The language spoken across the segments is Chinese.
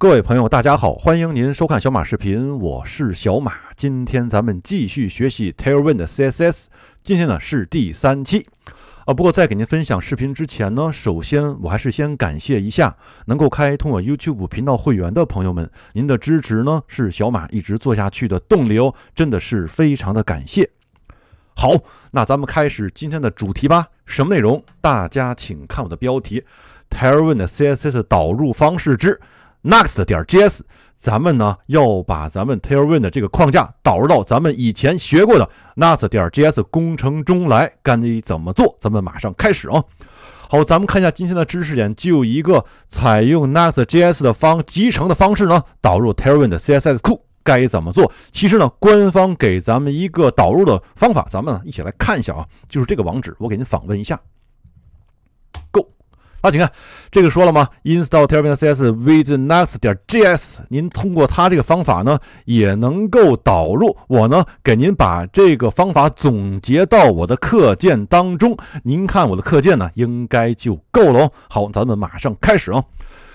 各位朋友，大家好，欢迎您收看小马视频，我是小马。今天咱们继续学习 Tailwind CSS，今天呢是第三期。啊，不过在给您分享视频之前呢，首先我还是先感谢一下能够开通我 YouTube 频道会员的朋友们，您的支持呢是小马一直做下去的动力哦，真的是非常的感谢。好，那咱们开始今天的主题吧。什么内容？大家请看我的标题：Tailwind CSS 导入方式之。Next. 点 js，咱们呢要把咱们 Tailwind 的这个框架导入到咱们以前学过的 Next. 点 js 工程中来，该怎么做？咱们马上开始啊！好，咱们看一下今天的知识点，就一个采用 Next.js 的方集成的方式呢，导入 Tailwind 的 CSS 库该怎么做？其实呢，官方给咱们一个导入的方法，咱们一起来看一下啊，就是这个网址，我给您访问一下。啊，请看，这个说了吗 i n s t a l l t e m p l a n e c s w i t h n e x t 点 JS，您通过它这个方法呢，也能够导入。我呢，给您把这个方法总结到我的课件当中。您看我的课件呢，应该就够了哦。好，咱们马上开始啊。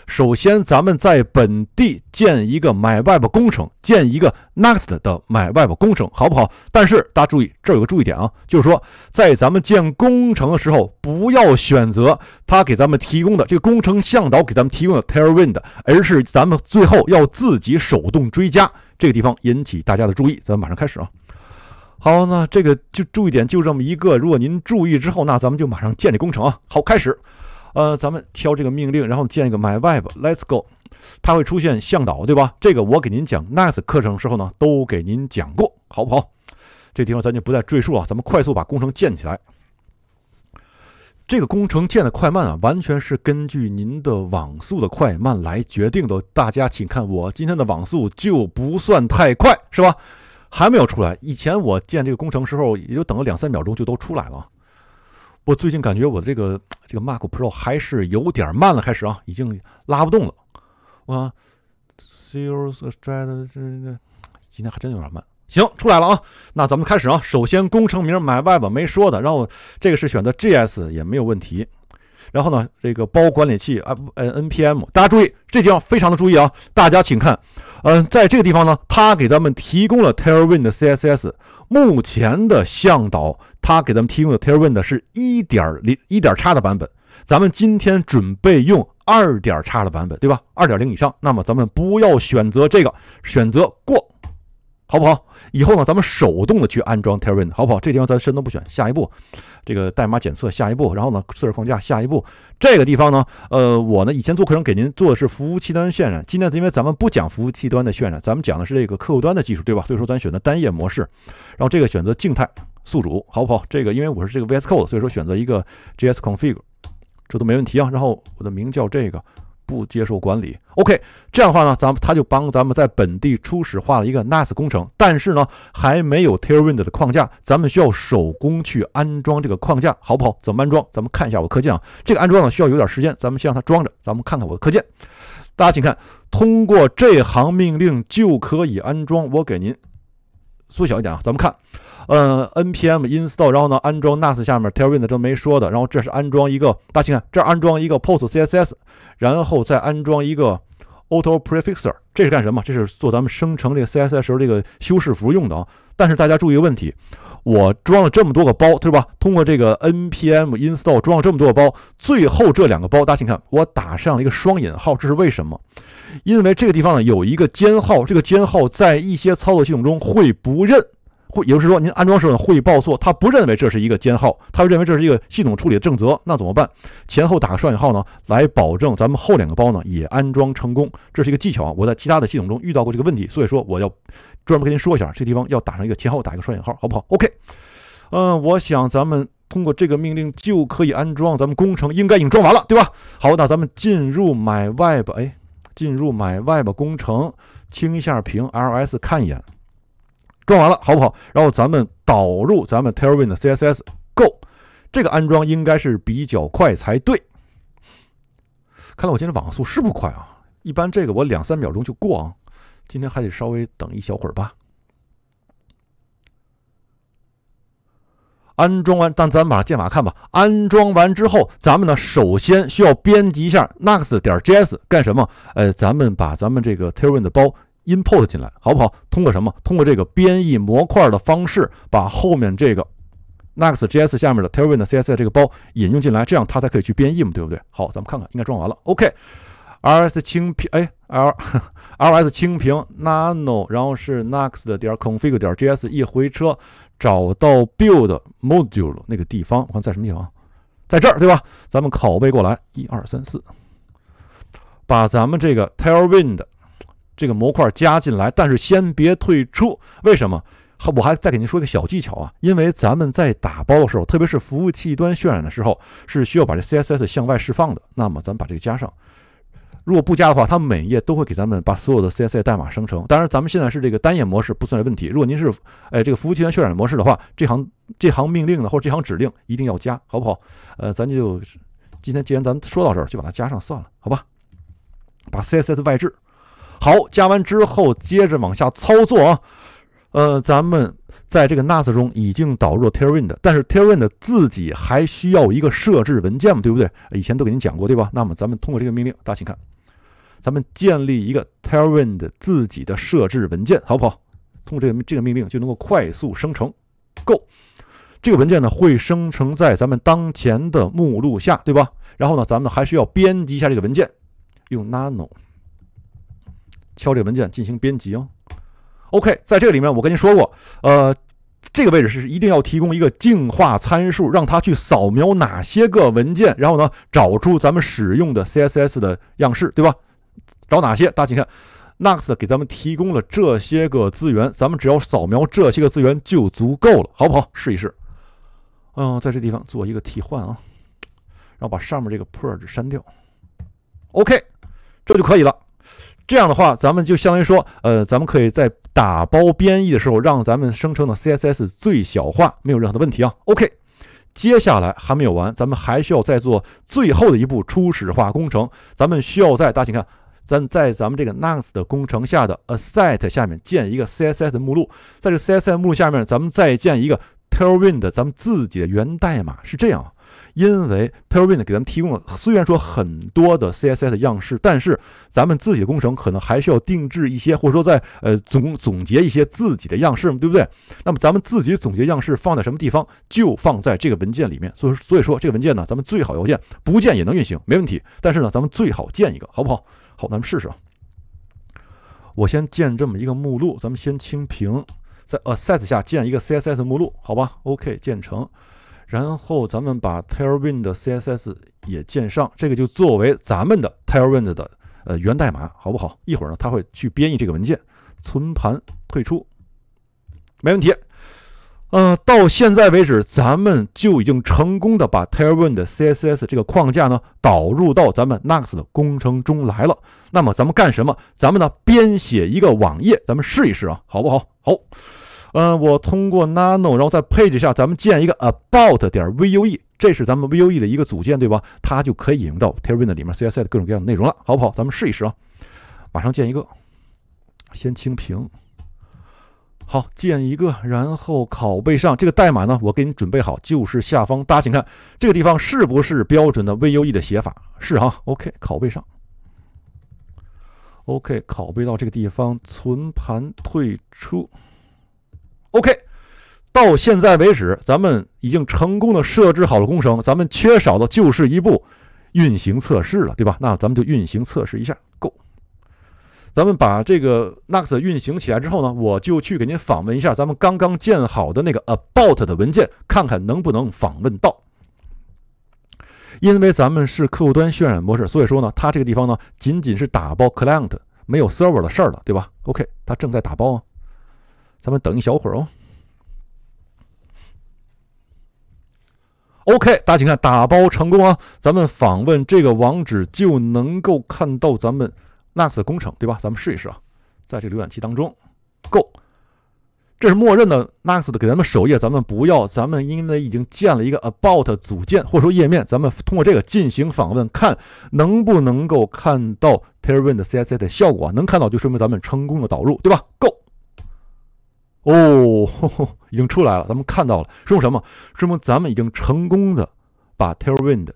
首先，咱们在本地建一个 MyWeb 工程，建一个 Next 的 MyWeb 工程，好不好？但是大家注意，这儿有个注意点啊，就是说在咱们建工程的时候，不要选择他给咱们提供的这个工程向导给咱们提供的 Tailwind，而是咱们最后要自己手动追加。这个地方引起大家的注意。咱们马上开始啊。好，那这个就注意点，就这么一个。如果您注意之后，那咱们就马上建立工程啊。好，开始。呃，咱们挑这个命令，然后建一个 My Web，Let's Go，它会出现向导，对吧？这个我给您讲 Next 课程时候呢，都给您讲过，好不好？这地方咱就不再赘述了，咱们快速把工程建起来。这个工程建的快慢啊，完全是根据您的网速的快慢来决定的。大家请看，我今天的网速就不算太快，是吧？还没有出来。以前我建这个工程时候，也就等了两三秒钟就都出来了。我最近感觉我这个 这个 Mac Pro 还是有点慢了，开始啊已经拉不动了。我 C U S T R A T 这个今天还真有点慢。行出来了啊，那咱们开始啊。首先工程名，My Web 没说的。然后这个是选择 G S 也没有问题。然后呢，这个包管理器，嗯 N P M。大家注意，这地方非常的注意啊。大家请看，嗯，在这个地方呢，它给咱们提供了 Tailwind C S S。目前的向导，他给咱们提供的 TeraWind 是一点零、一点叉的版本，咱们今天准备用二点叉的版本，对吧？二点零以上，那么咱们不要选择这个，选择过。好不好？以后呢，咱们手动的去安装 t a r r a i n 好不好？这地方咱深都不选。下一步，这个代码检测。下一步，然后呢，设置框架。下一步，这个地方呢，呃，我呢以前做课程给您做的是服务器端渲染，今天因为咱们不讲服务器端的渲染，咱们讲的是这个客户端的技术，对吧？所以说咱选择单页模式，然后这个选择静态宿主，好不好？这个因为我是这个 VS Code，所以说选择一个 JS Config，这都没问题啊。然后我的名叫这个。不接受管理，OK，这样的话呢，咱们他就帮咱们在本地初始化了一个 NAS 工程，但是呢还没有 t e r r a i n 的框架，咱们需要手工去安装这个框架，好不好？怎么安装？咱们看一下我课件啊，这个安装呢需要有点时间，咱们先让它装着，咱们看看我的课件。大家请看，通过这行命令就可以安装。我给您缩小一点啊，咱们看。嗯，npm install，然后呢，安装 n a s 下面 Tailwind 这没说的，然后这是安装一个，大家请看，这安装一个 post CSS，然后再安装一个 auto prefixer，这是干什么？这是做咱们生成这个 CSS 时候这个修饰符用的啊。但是大家注意一个问题，我装了这么多个包，对吧？通过这个 npm install 装了这么多个包，最后这两个包，大家请看，我打上了一个双引号，这是为什么？因为这个地方呢有一个尖号，这个尖号在一些操作系统中会不认。会，也就是说，您安装时候会报错，他不认为这是一个监号，他就认为这是一个系统处理的正则，那怎么办？前后打个双引号呢，来保证咱们后两个包呢也安装成功，这是一个技巧。啊。我在其他的系统中遇到过这个问题，所以说我要专门跟您说一下，这地方要打上一个前后打一个双引号，好不好？OK，嗯，我想咱们通过这个命令就可以安装，咱们工程应该已经装完了，对吧？好，那咱们进入 My Web，哎，进入 My Web 工程，清一下屏，ls 看一眼。装完了好不好？然后咱们导入咱们 Tailwind 的 CSS。Go，这个安装应该是比较快才对。看来我今天网速是不快啊，一般这个我两三秒钟就过啊，今天还得稍微等一小会儿吧。安装完，但咱马上建码看吧。安装完之后，咱们呢首先需要编辑一下 next 点 js，干什么？呃，咱们把咱们这个 Tailwind 的包。i n p u t 进来，好不好？通过什么？通过这个编译模块的方式，把后面这个 next.js 下面的 tailwind.css 这个包引用进来，这样它才可以去编译嘛，对不对？好，咱们看看，应该装完了。OK，rs 清屏，哎，l，rs 清屏，nano，然后是 next 点 config 点 js，一回车，找到 build module 那个地方，我看在什么地方，在这儿，对吧？咱们拷贝过来，一二三四，把咱们这个 tailwind。这个模块加进来，但是先别退出。为什么？我还再给您说一个小技巧啊！因为咱们在打包的时候，特别是服务器端渲染的时候，是需要把这 CSS 向外释放的。那么咱们把这个加上。如果不加的话，它每页都会给咱们把所有的 CSS 代码生成。当然，咱们现在是这个单页模式，不算问题。如果您是哎这个服务器端渲染模式的话，这行这行命令呢，或者这行指令一定要加，好不好？呃，咱就今天既然咱说到这儿，就把它加上算了，好吧？把 CSS 外置。好，加完之后接着往下操作啊。呃，咱们在这个 NAS 中已经导入了 Terrin 的，但是 Terrin 的自己还需要一个设置文件嘛，对不对？以前都给您讲过，对吧？那么咱们通过这个命令，大家请看，咱们建立一个 Terrin 的自己的设置文件，好不好？通过这个这个命令就能够快速生成。Go，这个文件呢会生成在咱们当前的目录下，对吧？然后呢，咱们还需要编辑一下这个文件，用 nano。敲这个文件进行编辑哦。OK，在这个里面我跟您说过，呃，这个位置是一定要提供一个净化参数，让它去扫描哪些个文件，然后呢，找出咱们使用的 CSS 的样式，对吧？找哪些？大家请看 n e x t 给咱们提供了这些个资源，咱们只要扫描这些个资源就足够了，好不好？试一试。嗯，在这地方做一个替换啊，然后把上面这个 purge 删掉。OK，这就可以了。这样的话，咱们就相当于说，呃，咱们可以在打包编译的时候，让咱们生成的 CSS 最小化，没有任何的问题啊。OK，接下来还没有完，咱们还需要再做最后的一步初始化工程。咱们需要在大家请看，咱在咱们这个 n e x t 的工程下的 Asset 下面建一个 CSS 目录，在这 CSS 目录下面，咱们再建一个。Tailwind 的咱们自己的源代码是这样，因为 Tailwind 给咱们提供了，虽然说很多的 CSS 样式，但是咱们自己的工程可能还需要定制一些，或者说在呃总总结一些自己的样式嘛，对不对？那么咱们自己总结样式放在什么地方？就放在这个文件里面。所以所以说这个文件呢，咱们最好要建，不建也能运行，没问题。但是呢，咱们最好建一个，好不好？好，咱们试试啊。我先建这么一个目录，咱们先清屏。在 assets 下建一个 CSS 目录，好吧，OK，建成。然后咱们把 Tailwind 的 CSS 也建上，这个就作为咱们的 Tailwind 的呃源代码，好不好？一会儿呢，它会去编译这个文件，存盘退出，没问题。呃，到现在为止，咱们就已经成功的把 t e r r w i n d CSS 这个框架呢导入到咱们 Nuxt 的工程中来了。那么咱们干什么？咱们呢编写一个网页，咱们试一试啊，好不好？好，嗯，我通过 nano，然后再配置一下，咱们建一个 about 点 vue，这是咱们 vue 的一个组件，对吧？它就可以引用到 t e r r w i n d 里面 CSS 的各种各样的内容了，好不好？咱们试一试啊，马上建一个，先清屏。好，建一个，然后拷贝上这个代码呢？我给你准备好，就是下方，大家请看这个地方是不是标准的 Vue 的写法？是哈，OK，拷贝上，OK，拷贝到这个地方，存盘，退出，OK。到现在为止，咱们已经成功的设置好了工程，咱们缺少的就是一步运行测试了，对吧？那咱们就运行测试一下，Go。咱们把这个 n u x 运行起来之后呢，我就去给您访问一下咱们刚刚建好的那个 About 的文件，看看能不能访问到。因为咱们是客户端渲染模式，所以说呢，它这个地方呢，仅仅是打包 Client 没有 Server 的事儿了，对吧？OK，它正在打包，啊，咱们等一小会儿哦。OK，大家请看，打包成功啊！咱们访问这个网址就能够看到咱们。n u x 工程对吧？咱们试一试啊，在这个浏览器当中，Go，这是默认的 Nuxt 的给咱们首页。咱们不要，咱们因为已经建了一个 About 组件，或者说页面，咱们通过这个进行访问，看能不能够看到 Tailwind CSS 的效果能看到就说明咱们成功的导入，对吧？Go，哦，已经出来了，咱们看到了，说明什么？说明咱们已经成功的把 Tailwind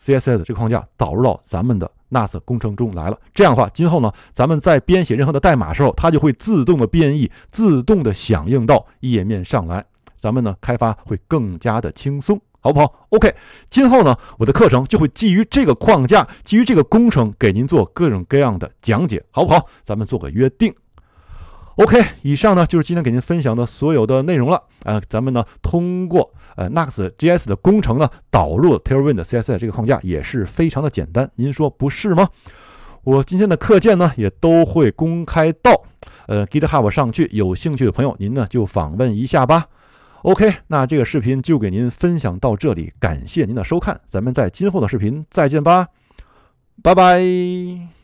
CSS 这个框架导入到咱们的。n a s 工程中来了，这样的话，今后呢，咱们在编写任何的代码时候，它就会自动的编译，自动的响应到页面上来，咱们呢开发会更加的轻松，好不好？OK，今后呢，我的课程就会基于这个框架，基于这个工程给您做各种各样的讲解，好不好？咱们做个约定。OK，以上呢就是今天给您分享的所有的内容了啊。咱们呢通过呃 n u x t s 的工程呢导入 Tailwind CSS 这个框架也是非常的简单，您说不是吗？我今天的课件呢也都会公开到呃 GitHub 上去，有兴趣的朋友您呢就访问一下吧。OK，那这个视频就给您分享到这里，感谢您的收看，咱们在今后的视频再见吧，拜拜。